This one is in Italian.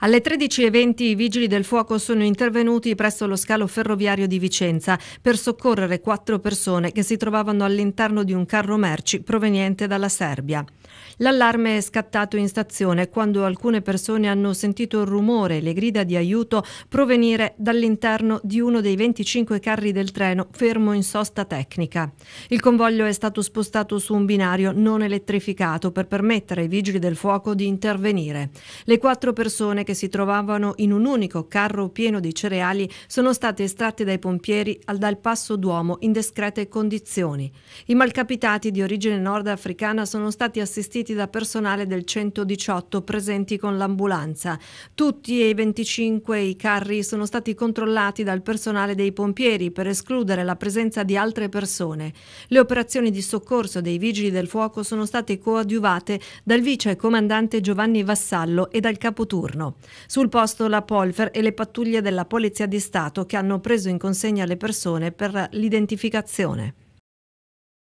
Alle 13.20 i vigili del fuoco sono intervenuti presso lo scalo ferroviario di Vicenza per soccorrere quattro persone che si trovavano all'interno di un carro merci proveniente dalla Serbia. L'allarme è scattato in stazione quando alcune persone hanno sentito il rumore e le grida di aiuto provenire dall'interno di uno dei 25 carri del treno fermo in sosta tecnica. Il convoglio è stato spostato su un binario non elettrificato per permettere ai vigili del fuoco di intervenire. Le quattro persone che si trovavano in un unico carro pieno di cereali sono state estratte dai pompieri al dal Passo Duomo in discrete condizioni. I malcapitati di origine nordafricana sono stati assistiti da personale del 118 presenti con l'ambulanza. Tutti e 25 i carri sono stati controllati dal personale dei pompieri per escludere la presenza di altre persone. Le operazioni di soccorso dei vigili del fuoco sono state coadiuvate dal vice comandante Giovanni Vassallo e dal capoturno. Sul posto la Polfer e le pattuglie della Polizia di Stato che hanno preso in consegna le persone per l'identificazione.